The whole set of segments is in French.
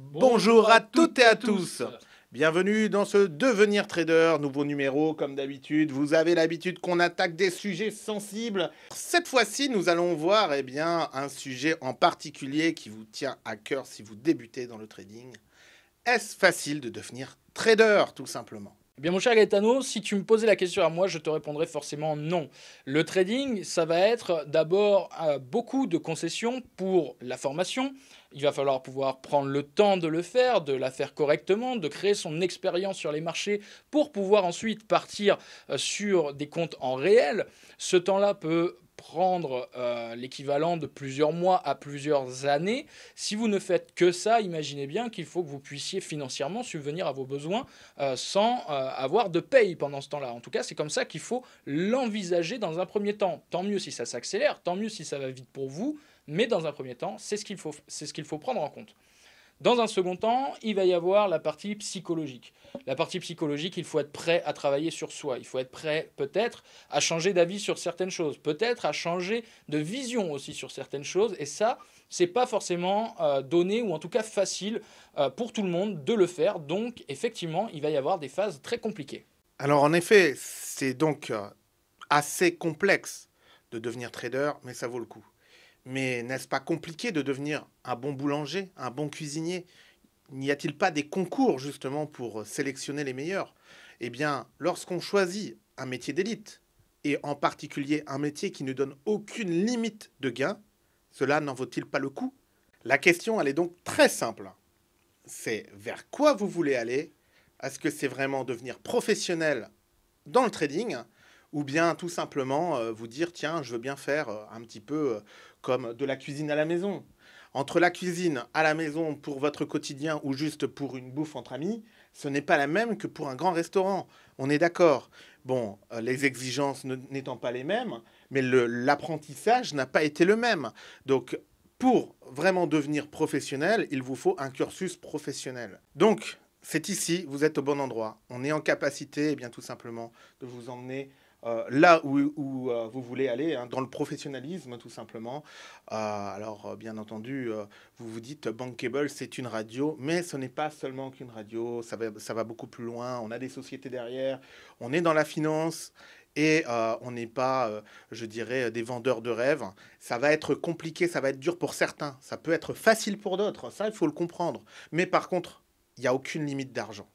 Bonjour à toutes et à tous. Bienvenue dans ce Devenir Trader, nouveau numéro comme d'habitude. Vous avez l'habitude qu'on attaque des sujets sensibles. Cette fois-ci, nous allons voir eh bien, un sujet en particulier qui vous tient à cœur si vous débutez dans le trading. Est-ce facile de devenir trader, tout simplement eh bien, mon cher Gaetano, si tu me posais la question à moi, je te répondrais forcément non. Le trading, ça va être d'abord euh, beaucoup de concessions pour la formation. Il va falloir pouvoir prendre le temps de le faire, de la faire correctement, de créer son expérience sur les marchés pour pouvoir ensuite partir euh, sur des comptes en réel. Ce temps-là peut prendre euh, l'équivalent de plusieurs mois à plusieurs années. Si vous ne faites que ça, imaginez bien qu'il faut que vous puissiez financièrement subvenir à vos besoins euh, sans euh, avoir de paye pendant ce temps-là. En tout cas, c'est comme ça qu'il faut l'envisager dans un premier temps. Tant mieux si ça s'accélère, tant mieux si ça va vite pour vous, mais dans un premier temps, c'est ce qu'il faut, ce qu'il faut prendre en compte. Dans un second temps, il va y avoir la partie psychologique. La partie psychologique, il faut être prêt à travailler sur soi. Il faut être prêt peut-être à changer d'avis sur certaines choses, peut-être à changer de vision aussi sur certaines choses. Et ça, c'est pas forcément euh, donné ou en tout cas facile euh, pour tout le monde de le faire. Donc effectivement, il va y avoir des phases très compliquées. Alors en effet, c'est donc euh, assez complexe de devenir trader, mais ça vaut le coup. Mais n'est-ce pas compliqué de devenir un bon boulanger, un bon cuisinier N'y a-t-il pas des concours justement pour sélectionner les meilleurs Eh bien, lorsqu'on choisit un métier d'élite, et en particulier un métier qui ne donne aucune limite de gain, cela n'en vaut-il pas le coup La question, elle est donc très simple. C'est vers quoi vous voulez aller Est-ce que c'est vraiment devenir professionnel dans le trading ou bien tout simplement euh, vous dire tiens, je veux bien faire euh, un petit peu euh, comme de la cuisine à la maison. Entre la cuisine à la maison pour votre quotidien ou juste pour une bouffe entre amis, ce n'est pas la même que pour un grand restaurant. On est d'accord. Bon, les exigences n'étant pas les mêmes, mais l'apprentissage n'a pas été le même. Donc, pour vraiment devenir professionnel, il vous faut un cursus professionnel. Donc, c'est ici, vous êtes au bon endroit. On est en capacité, eh bien tout simplement, de vous emmener euh, là où, euh, vous voulez aller, hein, dans le professionnalisme tout simplement. Euh, alors bien entendu, vous vous dites Bankable, c'est une radio, mais ce n'est pas seulement qu'une radio, ça va, ça va beaucoup plus loin, on a des sociétés derrière, on est dans la finance. Et on n'est pas, je dirais, des vendeurs de rêves. Ça va être compliqué, ça va être dur pour certains. Ça peut être facile pour d'autres. Ça, il faut le comprendre. Mais par contre, il n'y a aucune limite d'argent.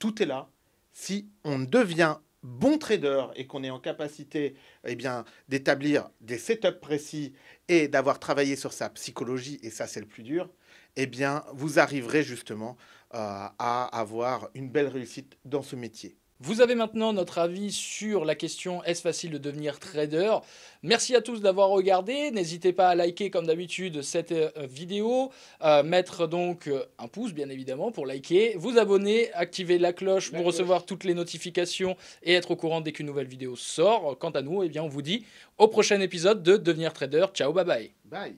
Tout est là. Si on devient bon trader et qu'on est en capacité eh bien, d'établir des setups précis et d'avoir travaillé sur sa psychologie, et ça c'est le plus dur, eh bien, vous arriverez justement euh, à avoir une belle réussite dans ce métier. Vous avez maintenant notre avis sur la question est-ce facile de devenir trader Merci à tous d'avoir regardé. N'hésitez pas à liker comme d'habitude cette euh, vidéo, euh, mettre donc euh, un pouce bien évidemment pour liker, vous abonner, activer la cloche pour recevoir toutes les notifications et être au courant dès qu'une nouvelle vidéo sort. Quant à nous, eh bien on vous dit au prochain épisode de Devenir trader. Ciao, bye bye. Bye.